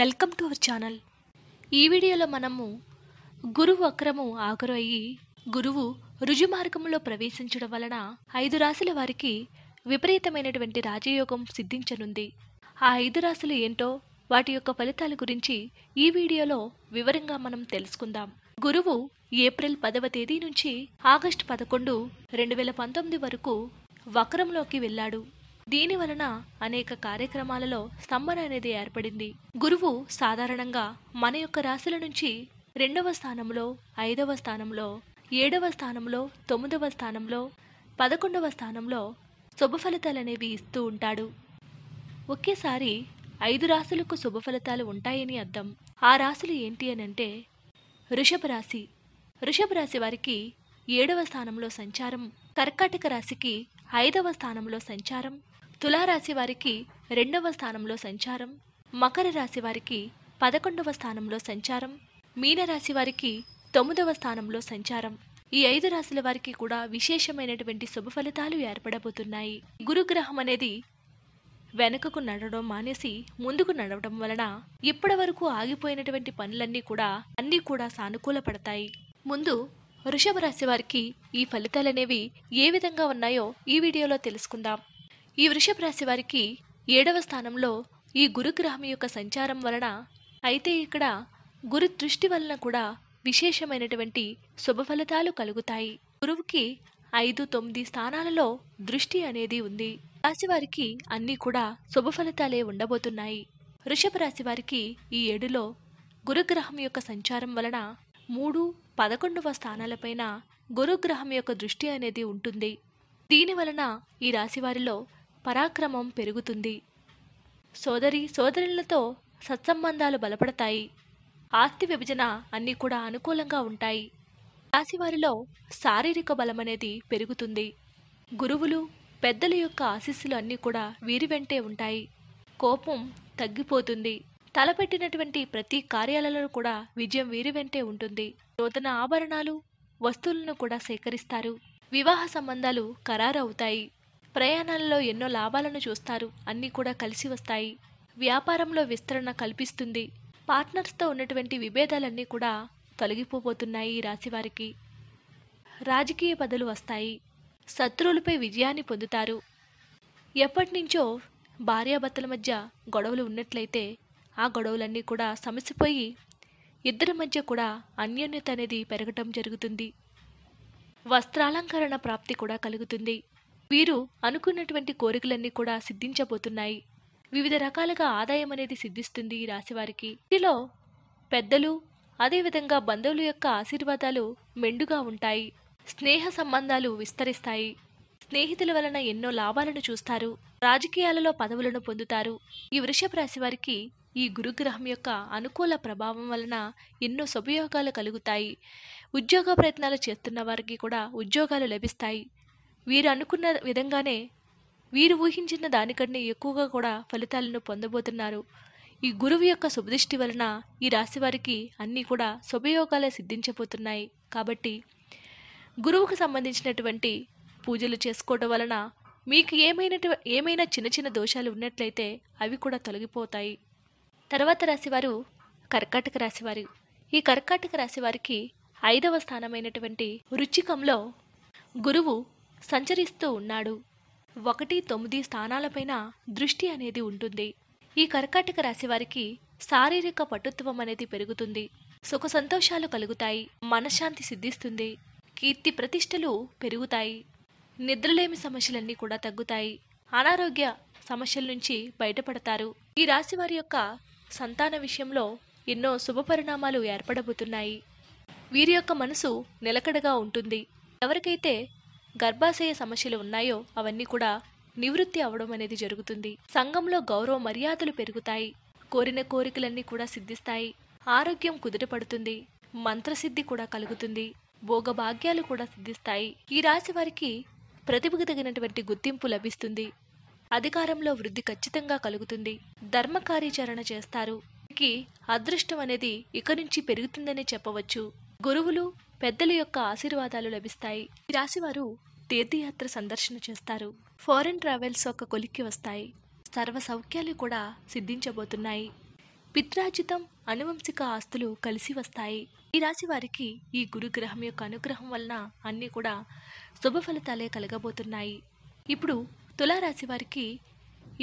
welcome to our channel ఈ వీడియోలో మనము గురువు అక్రము ఆఖరు అయ్యి గురువు రుజుమార్గంలో ప్రవేశించడం వలన ఐదు రాశుల వారికి విపరీతమైనటువంటి రాజయోగం సిద్ధించనుంది ఆ ఐదు రాశులు ఏంటో వాటి యొక్క ఫలితాల గురించి ఈ వీడియోలో వివరంగా మనం తెలుసుకుందాం గురువు ఏప్రిల్ పదవ తేదీ నుంచి ఆగస్టు పదకొండు రెండు వేల పంతొమ్మిది వరకు వక్రంలోకి వెళ్ళాడు దీని వలన అనేక కార్యక్రమాలలో స్తంభన అనేది ఏర్పడింది గురువు సాధారణంగా మన యొక్క రాశుల నుంచి రెండవ స్థానంలో ఐదవ స్థానంలో ఏడవ స్థానంలో తొమ్మిదవ స్థానంలో పదకొండవ స్థానంలో శుభ ఫలితాలనేవి ఇస్తూ ఉంటాడు ఒకేసారి ఐదు రాశులకు శుభ ఫలితాలు ఉంటాయని అర్థం ఆ రాశులు ఏంటి అని అంటే వృషభ రాశి వృషభ రాశి వారికి ఏడవ స్థానంలో సంచారం కర్కాటక రాశికి ఐదవ స్థానంలో సంచారం తులారాశి వారికి రెండవ స్థానంలో సంచారం మకర రాశి వారికి పదకొండవ స్థానంలో సంచారం మీనరాశి వారికి తొమ్మిదవ స్థానంలో సంచారం ఈ ఐదు రాశుల వారికి కూడా విశేషమైనటువంటి శుభ ఫలితాలు ఏర్పడబోతున్నాయి గురుగ్రహం అనేది వెనుకకు నడవడం మానేసి ముందుకు నడవడం వలన ఇప్పటి వరకు ఆగిపోయినటువంటి పనులన్నీ కూడా అన్నీ కూడా సానుకూల పడతాయి ముందు వృషభ రాశి వారికి ఈ ఫలితాలనేవి ఏ విధంగా ఉన్నాయో ఈ వీడియోలో తెలుసుకుందాం ఈ వృషభ రాశి వారికి ఏడవ స్థానంలో ఈ గురుగ్రహం యొక్క సంచారం వలన అయితే ఇక్కడ గురు దృష్టి వలన కూడా విశేషమైనటువంటి శుభఫలితాలు కలుగుతాయి గురువుకి ఐదు తొమ్మిది స్థానాలలో దృష్టి అనేది ఉంది రాశివారికి అన్నీ కూడా శుభఫలితాలే ఉండబోతున్నాయి వృషభ రాశి వారికి ఈ ఏడులో గురుగ్రహం యొక్క సంచారం వలన మూడు పదకొండవ స్థానాలపైన గురుగ్రహం యొక్క దృష్టి అనేది ఉంటుంది దీని వలన ఈ రాశివారిలో పరాక్రమం పెరుగుతుంది సోదరి సోదరులతో సత్సంబంధాలు బలపడతాయి ఆస్తి విభజన అన్నీ కూడా అనుకూలంగా ఉంటాయి రాశివారిలో శారీరక బలం అనేది పెరుగుతుంది గురువులు పెద్దల యొక్క ఆశీస్సులు అన్నీ కూడా వీరి వెంటే ఉంటాయి కోపం తగ్గిపోతుంది తలపెట్టినటువంటి ప్రతి కార్యాలలో కూడా విజయం వీరి వెంటే ఉంటుంది నూతన ఆభరణాలు వస్తువులను కూడా సేకరిస్తారు వివాహ సంబంధాలు ఖరారవుతాయి ప్రయాణాలలో ఎన్నో లాభాలను చూస్తారు అన్నీ కూడా కలిసి వస్తాయి వ్యాపారంలో విస్తరణ కల్పిస్తుంది పార్ట్నర్స్తో ఉన్నటువంటి విభేదాలన్నీ కూడా తొలగిపోబోతున్నాయి ఈ రాశివారికి రాజకీయ పదలు వస్తాయి శత్రువులపై విజయాన్ని పొందుతారు ఎప్పటినుంచో భార్యాభర్తల మధ్య గొడవలు ఉన్నట్లయితే ఆ గొడవలన్నీ కూడా సమసిపోయి ఇద్దరి మధ్య కూడా అన్యోన్యత అనేది పెరగటం జరుగుతుంది వస్త్రాలంకరణ ప్రాప్తి కూడా కలుగుతుంది వీరు అనుకున్నటువంటి కోరికలన్నీ కూడా సిద్ధించబోతున్నాయి వివిధ రకాలుగా ఆదాయం అనేది సిద్ధిస్తుంది ఈ రాశివారికి వీటిలో పెద్దలు అదేవిధంగా బంధువుల యొక్క ఆశీర్వాదాలు మెండుగా ఉంటాయి స్నేహ సంబంధాలు విస్తరిస్తాయి స్నేహితుల వలన ఎన్నో లాభాలను చూస్తారు రాజకీయాలలో పదవులను పొందుతారు ఈ వృషభ రాశి వారికి ఈ గురుగ్రహం యొక్క అనుకూల ప్రభావం వలన ఎన్నో సుపయోగాలు కలుగుతాయి ఉద్యోగ ప్రయత్నాలు చేస్తున్న వారికి కూడా ఉద్యోగాలు లభిస్తాయి వీరు అనుకున్న విధంగానే వీరు ఊహించిన దానికన్నా ఎక్కువగా కూడా ఫలితాలను పొందబోతున్నారు ఈ గురువు యొక్క శుభదృష్టి వలన ఈ రాశి వారికి అన్నీ కూడా శుభయోగాలే సిద్ధించబోతున్నాయి కాబట్టి గురువుకు సంబంధించినటువంటి పూజలు చేసుకోవడం వలన మీకు ఏమైనటు ఏమైనా చిన్న చిన్న దోషాలు ఉన్నట్లయితే అవి కూడా తొలగిపోతాయి తర్వాత రాశివారు కర్కాటక రాశివారు ఈ కర్కాటక రాశివారికి ఐదవ స్థానమైనటువంటి రుచికంలో గురువు సంచరిస్తూ ఉన్నాడు ఒకటి తొమ్మిది స్థానాలపైన దృష్టి అనేది ఉంటుంది ఈ కర్కాటక రాశి వారికి శారీరక పటుత్వం అనేది పెరుగుతుంది సుఖ సంతోషాలు కలుగుతాయి మనశ్శాంతి సిద్ధిస్తుంది కీర్తి ప్రతిష్టలు పెరుగుతాయి నిద్రలేమి సమస్యలన్నీ కూడా తగ్గుతాయి అనారోగ్య సమస్యల నుంచి బయటపడతారు ఈ రాశి వారి యొక్క సంతాన విషయంలో ఎన్నో శుభ పరిణామాలు ఏర్పడబోతున్నాయి వీరి యొక్క మనసు నిలకడగా ఉంటుంది ఎవరికైతే గర్భాశయ సమస్యలు ఉన్నాయో అవన్నీ కూడా నివృత్తి అవడం అనేది జరుగుతుంది సంఘంలో గౌరవ మర్యాదలు పెరుగుతాయి కోరిన కోరికలన్నీ కూడా సిద్ధిస్తాయి ఆరోగ్యం కుదిరిపడుతుంది మంత్రసిద్ధి కూడా కలుగుతుంది భోగభాగ్యాలు కూడా సిద్ధిస్తాయి ఈ రాశి వారికి ప్రతిభకు తగినటువంటి గుర్తింపు లభిస్తుంది అధికారంలో వృద్ధి ఖచ్చితంగా కలుగుతుంది ధర్మ కార్యాచరణ చేస్తారు అదృష్టం అనేది ఇక నుంచి పెరుగుతుందని చెప్పవచ్చు గురువులు పెద్దల యొక్క ఆశీర్వాదాలు లభిస్తాయి ఈ రాశివారు తీర్థయాత్ర సందర్శన చేస్తారు ఫారెన్ ట్రావెల్స్ ఒక కొలిక్కి వస్తాయి సర్వ సౌఖ్యాలు కూడా సిద్ధించబోతున్నాయి పిత్రాజితం అనువంశిక ఆస్తులు కలిసి వస్తాయి ఈ రాశి వారికి ఈ గురుగ్రహం యొక్క అనుగ్రహం వలన అన్నీ కూడా శుభ ఫలితాలే కలగబోతున్నాయి ఇప్పుడు తులారాశి వారికి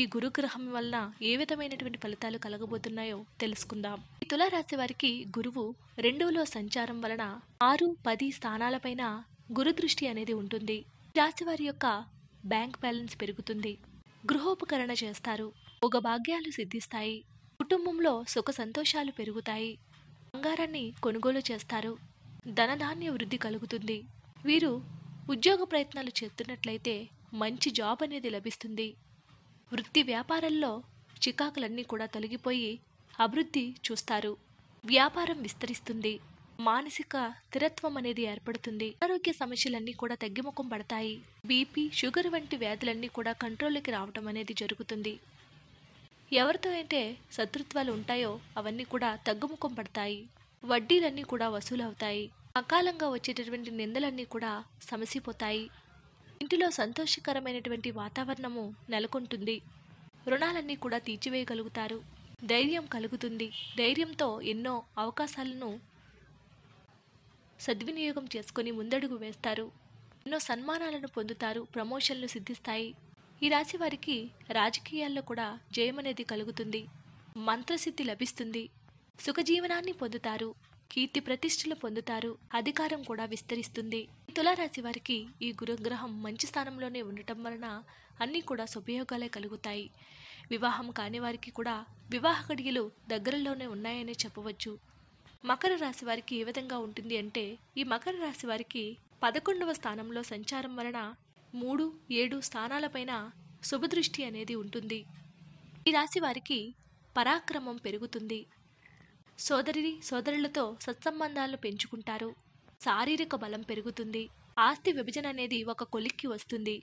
ఈ గురుగ్రహం వలన ఏ విధమైనటువంటి ఫలితాలు కలగబోతున్నాయో తెలుసుకుందాం ఈ తులారాశి వారికి గురువు రెండవలో సంచారం వలన ఆరు పది స్థానాలపైన గురుదృష్టి అనేది ఉంటుంది రాశి వారి యొక్క బ్యాంక్ బ్యాలెన్స్ పెరుగుతుంది గృహోపకరణ చేస్తారు ఒక భాగ్యాలు సిద్ధిస్తాయి కుటుంబంలో సుఖ సంతోషాలు పెరుగుతాయి బంగారాన్ని కొనుగోలు చేస్తారు ధనధాన్య వృద్ధి కలుగుతుంది వీరు ఉద్యోగ ప్రయత్నాలు చేస్తున్నట్లయితే మంచి జాబ్ అనేది లభిస్తుంది వృత్తి వ్యాపారంలో చికాకులన్నీ కూడా తొలగిపోయి అభివృద్ధి చూస్తారు వ్యాపారం విస్తరిస్తుంది మానసిక స్థిరత్వం అనేది ఏర్పడుతుంది ఆరోగ్య సమస్యలన్నీ కూడా తగ్గిముఖం పడతాయి బీపీ షుగర్ వంటి వ్యాధులన్నీ కూడా కంట్రోల్లోకి రావటం అనేది జరుగుతుంది ఎవరితో అయితే శత్రుత్వాలు ఉంటాయో అవన్నీ కూడా తగ్గుముఖం పడతాయి వడ్డీలన్నీ కూడా వసూలవుతాయి అకాలంగా వచ్చేటటువంటి నిందలన్నీ కూడా సమసిపోతాయి ఇంటిలో సంతోషకరమైనటువంటి వాతావరణము నెలకొంటుంది రుణాలన్నీ కూడా తీర్చివేయగలుగుతారు ధైర్యం కలుగుతుంది ధైర్యంతో ఎన్నో అవకాశాలను సద్వినియోగం చేసుకుని ముందడుగు వేస్తారు ఎన్నో సన్మానాలను పొందుతారు ప్రమోషన్లు సిద్ధిస్తాయి ఈ రాశి వారికి రాజకీయాల్లో కూడా జయమనేది కలుగుతుంది మంత్రసిద్ధి లభిస్తుంది సుఖజీవనాన్ని పొందుతారు కీర్తి ప్రతిష్టలు పొందుతారు అధికారం కూడా విస్తరిస్తుంది తులారాశి వారికి ఈ గురుగ్రహం మంచి స్థానంలోనే ఉండటం వలన అన్నీ కూడా శుభయోగాలే కలుగుతాయి వివాహం కాని వారికి కూడా వివాహ గడియలు దగ్గరలోనే ఉన్నాయనే చెప్పవచ్చు మకర రాశి వారికి ఏ విధంగా ఉంటుంది అంటే ఈ మకర రాశి వారికి పదకొండవ స్థానంలో సంచారం వలన మూడు ఏడు స్థానాలపైన శుభదృష్టి అనేది ఉంటుంది ఈ రాశి వారికి పరాక్రమం పెరుగుతుంది సోదరి సోదరులతో సత్సంబంధాలు పెంచుకుంటారు శారీరక బలం పెరుగుతుంది ఆస్తి విభజన అనేది ఒక కొలిక్కి వస్తుంది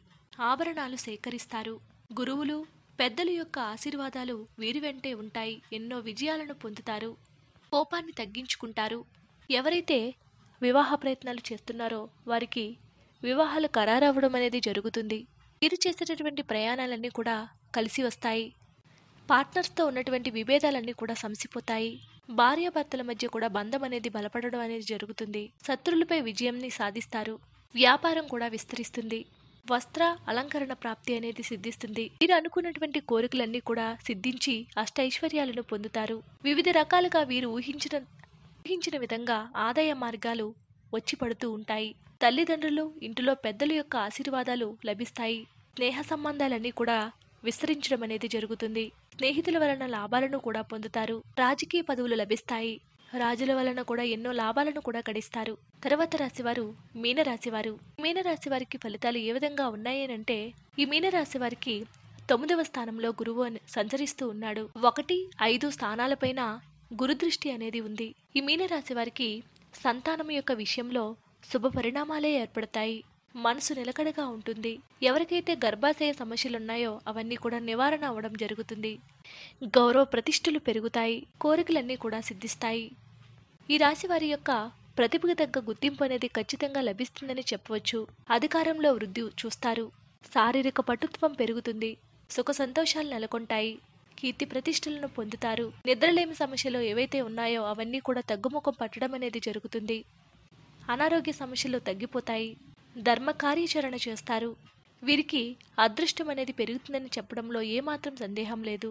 ఆభరణాలు సేకరిస్తారు గురువులు పెద్దలు యొక్క ఆశీర్వాదాలు వీరి వెంటే ఉంటాయి ఎన్నో విజయాలను పొందుతారు కోపాన్ని తగ్గించుకుంటారు ఎవరైతే వివాహ ప్రయత్నాలు చేస్తున్నారో వారికి వివాహాలు ఖరారవ్వడం అనేది జరుగుతుంది వీరు చేసేటటువంటి ప్రయాణాలన్నీ కూడా కలిసి వస్తాయి పార్ట్నర్స్తో ఉన్నటువంటి విభేదాలన్నీ కూడా సంసిపోతాయి భార్యాభర్తల మధ్య కూడా బంధం అనేది బలపడడం అనేది జరుగుతుంది శత్రులపై విజయంని సాధిస్తారు వ్యాపారం కూడా విస్తరిస్తుంది వస్త్ర అలంకరణ ప్రాప్తి అనేది సిద్ధిస్తుంది మీరు అనుకున్నటువంటి కోరికలన్నీ కూడా సిద్ధించి అష్టైశ్వర్యాలను పొందుతారు వివిధ రకాలుగా వీరు ఊహించిన ఊహించిన విధంగా ఆదాయ మార్గాలు వచ్చి పడుతూ ఉంటాయి తల్లిదండ్రులు ఇంటిలో పెద్దల యొక్క ఆశీర్వాదాలు లభిస్తాయి స్నేహ సంబంధాలన్నీ కూడా విస్తరించడం అనేది జరుగుతుంది స్నేహితుల వలన లాభాలను కూడా పొందుతారు రాజకీయ పదవులు లభిస్తాయి రాజుల వలన కూడా ఎన్నో లాభాలను కూడా గడిస్తారు తర్వాత రాశివారు మీనరాశివారు మీనరాశి వారికి ఫలితాలు ఏ విధంగా ఉన్నాయనంటే ఈ మీనరాశి వారికి తొమ్మిదవ స్థానంలో గురువు సంచరిస్తూ ఉన్నాడు ఒకటి ఐదు స్థానాలపైన గురుదృష్టి అనేది ఉంది ఈ మీనరాశి వారికి సంతానం యొక్క విషయంలో శుభ పరిణామాలే ఏర్పడతాయి మనసు నిలకడగా ఉంటుంది ఎవరికైతే గర్భాశయ సమస్యలున్నాయో అవన్నీ కూడా నివారణ అవ్వడం జరుగుతుంది గౌరవ ప్రతిష్ఠలు పెరుగుతాయి కోరికలన్నీ కూడా సిద్ధిస్తాయి ఈ రాశి వారి యొక్క ప్రతిభకు తగ్గ గుర్తింపు అనేది ఖచ్చితంగా లభిస్తుందని చెప్పవచ్చు అధికారంలో వృద్ధి చూస్తారు శారీరక పటుత్వం పెరుగుతుంది సుఖ సంతోషాలు నెలకొంటాయి కీర్తి ప్రతిష్టలను పొందుతారు నిద్రలేమి సమస్యలు ఏవైతే ఉన్నాయో అవన్నీ కూడా తగ్గుముఖం పట్టడం అనేది జరుగుతుంది అనారోగ్య సమస్యలు తగ్గిపోతాయి ధర్మ కార్యాచరణ చేస్తారు వీరికి అదృష్టం అనేది పెరుగుతుందని చెప్పడంలో ఏమాత్రం సందేహం లేదు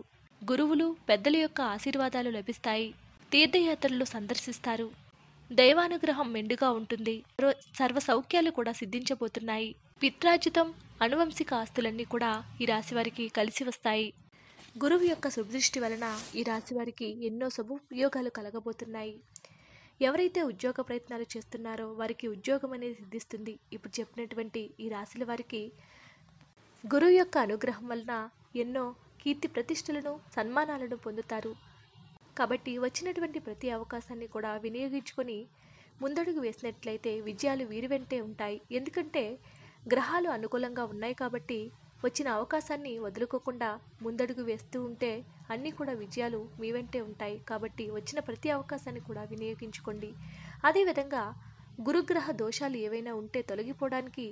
గురువులు పెద్దల యొక్క ఆశీర్వాదాలు లభిస్తాయి తీర్థయాత్రలు సందర్శిస్తారు దైవానుగ్రహం మెండుగా ఉంటుంది సర్వ సౌఖ్యాలు కూడా సిద్ధించబోతున్నాయి పిత్రాజితం అనువంశిక ఆస్తులన్నీ కూడా ఈ రాశివారికి కలిసి వస్తాయి గురువు యొక్క శుభదృష్టి వలన ఈ రాశివారికి ఎన్నో ఉపయోగాలు కలగబోతున్నాయి ఎవరైతే ఉద్యోగ ప్రయత్నాలు చేస్తున్నారో వారికి ఉద్యోగం అనేది సిద్ధిస్తుంది ఇప్పుడు చెప్పినటువంటి ఈ రాశుల వారికి గురువు యొక్క అనుగ్రహం వలన ఎన్నో కీర్తి ప్రతిష్టలను సన్మానాలను పొందుతారు కాబట్టి వచ్చినటువంటి ప్రతి అవకాశాన్ని కూడా వినియోగించుకొని ముందడుగు వేసినట్లయితే విజయాలు వీరి వెంటే ఉంటాయి ఎందుకంటే గ్రహాలు అనుకూలంగా ఉన్నాయి కాబట్టి వచ్చిన అవకాశాన్ని వదులుకోకుండా ముందడుగు వేస్తూ ఉంటే అన్నీ కూడా విజయాలు మీ వెంటే ఉంటాయి కాబట్టి వచ్చిన ప్రతి అవకాశాన్ని కూడా వినియోగించుకోండి అదేవిధంగా గురుగ్రహ దోషాలు ఏవైనా ఉంటే తొలగిపోవడానికి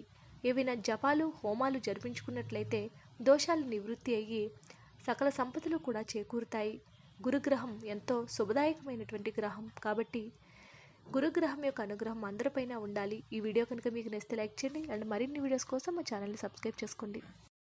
ఏవైనా జపాలు హోమాలు జరిపించుకున్నట్లయితే దోషాలు నివృత్తి అయ్యి సకల సంపదలు కూడా చేకూరుతాయి గురుగ్రహం ఎంతో శుభదాయకమైనటువంటి గ్రహం కాబట్టి గురుగ్రహం యొక్క అనుగ్రహం అందరిపైన ఉండాలి ఈ వీడియో కనుక మీకు నచ్చితే లైక్ చేయండి అండ్ మరిన్ని వీడియోస్ కోసం మా ఛానల్ని సబ్స్క్రైబ్ చేసుకోండి